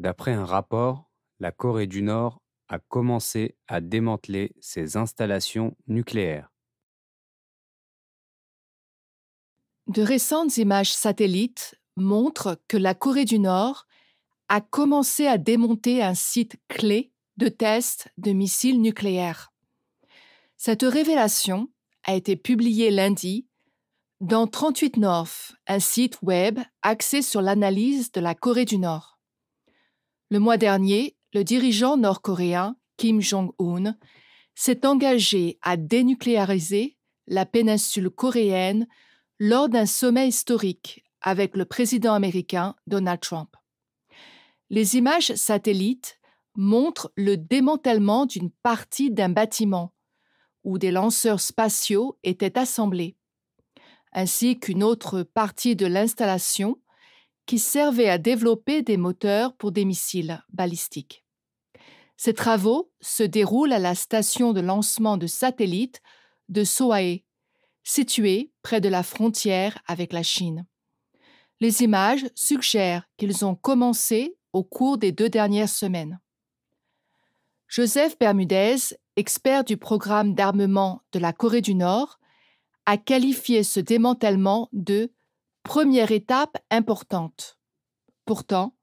D'après un rapport, la Corée du Nord a commencé à démanteler ses installations nucléaires. De récentes images satellites montrent que la Corée du Nord a commencé à démonter un site clé de tests de missiles nucléaires. Cette révélation a été publiée lundi dans 38 North, un site web axé sur l'analyse de la Corée du Nord. Le mois dernier, le dirigeant nord-coréen Kim Jong-un s'est engagé à dénucléariser la péninsule coréenne lors d'un sommet historique avec le président américain Donald Trump. Les images satellites montrent le démantèlement d'une partie d'un bâtiment où des lanceurs spatiaux étaient assemblés, ainsi qu'une autre partie de l'installation qui servait à développer des moteurs pour des missiles balistiques. Ces travaux se déroulent à la station de lancement de satellites de Sohae, située près de la frontière avec la Chine. Les images suggèrent qu'ils ont commencé au cours des deux dernières semaines. Joseph Bermudez, expert du programme d'armement de la Corée du Nord, a qualifié ce démantèlement de Première étape importante. Pourtant,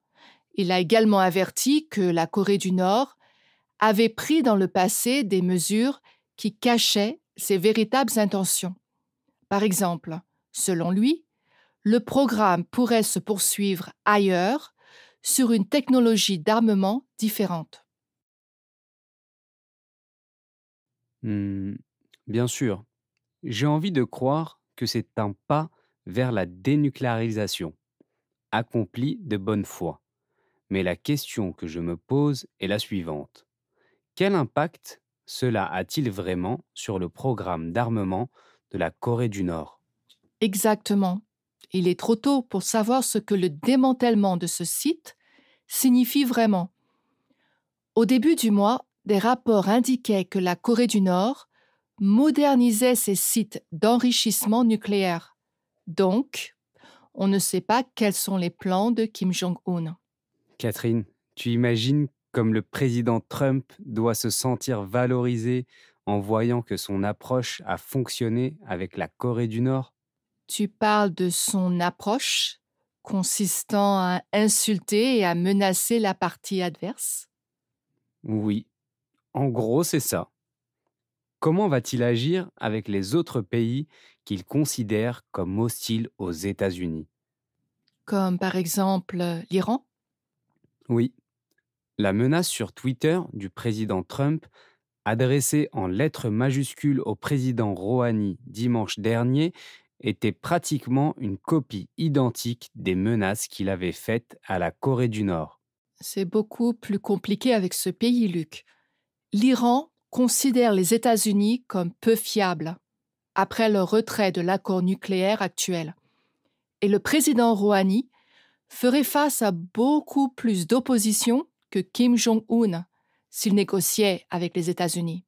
il a également averti que la Corée du Nord avait pris dans le passé des mesures qui cachaient ses véritables intentions. Par exemple, selon lui, le programme pourrait se poursuivre ailleurs sur une technologie d'armement différente. Mmh, bien sûr, j'ai envie de croire que c'est un pas vers la dénucléarisation, accomplie de bonne foi. Mais la question que je me pose est la suivante. Quel impact cela a-t-il vraiment sur le programme d'armement de la Corée du Nord Exactement. Il est trop tôt pour savoir ce que le démantèlement de ce site signifie vraiment. Au début du mois, des rapports indiquaient que la Corée du Nord modernisait ses sites d'enrichissement nucléaire. Donc, on ne sait pas quels sont les plans de Kim Jong-un. Catherine, tu imagines comme le président Trump doit se sentir valorisé en voyant que son approche a fonctionné avec la Corée du Nord Tu parles de son approche consistant à insulter et à menacer la partie adverse Oui, en gros c'est ça comment va-t-il agir avec les autres pays qu'il considère comme hostiles aux États-Unis Comme par exemple euh, l'Iran Oui. La menace sur Twitter du président Trump, adressée en lettres majuscules au président Rouhani dimanche dernier, était pratiquement une copie identique des menaces qu'il avait faites à la Corée du Nord. C'est beaucoup plus compliqué avec ce pays, Luc. L'Iran considèrent les États-Unis comme peu fiables après leur retrait de l'accord nucléaire actuel. Et le président Rouhani ferait face à beaucoup plus d'opposition que Kim Jong-un s'il négociait avec les États-Unis.